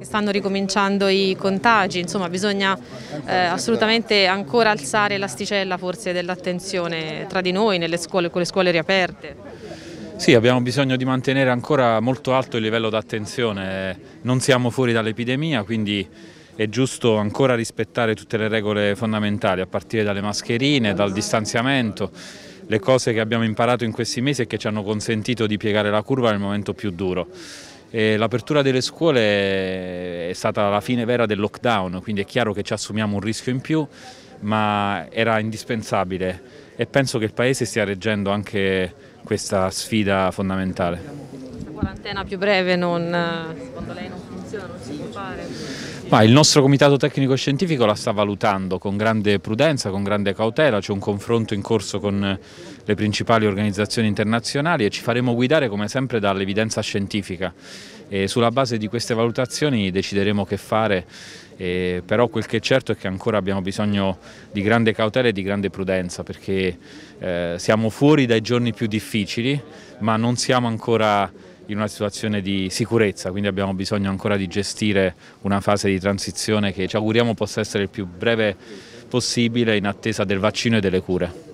Stanno ricominciando i contagi, insomma bisogna eh, assolutamente ancora alzare l'asticella forse dell'attenzione tra di noi, nelle scuole, con le scuole riaperte. Sì, abbiamo bisogno di mantenere ancora molto alto il livello d'attenzione, non siamo fuori dall'epidemia, quindi è giusto ancora rispettare tutte le regole fondamentali, a partire dalle mascherine, dal distanziamento, le cose che abbiamo imparato in questi mesi e che ci hanno consentito di piegare la curva nel momento più duro. L'apertura delle scuole è stata la fine vera del lockdown, quindi è chiaro che ci assumiamo un rischio in più, ma era indispensabile e penso che il Paese stia reggendo anche questa sfida fondamentale quarantena più breve non, secondo lei non funziona, non si può fare? Ma il nostro comitato tecnico scientifico la sta valutando con grande prudenza, con grande cautela, c'è un confronto in corso con le principali organizzazioni internazionali e ci faremo guidare come sempre dall'evidenza scientifica. E sulla base di queste valutazioni decideremo che fare, eh, però quel che è certo è che ancora abbiamo bisogno di grande cautela e di grande prudenza perché eh, siamo fuori dai giorni più difficili ma non siamo ancora in una situazione di sicurezza, quindi abbiamo bisogno ancora di gestire una fase di transizione che ci auguriamo possa essere il più breve possibile in attesa del vaccino e delle cure.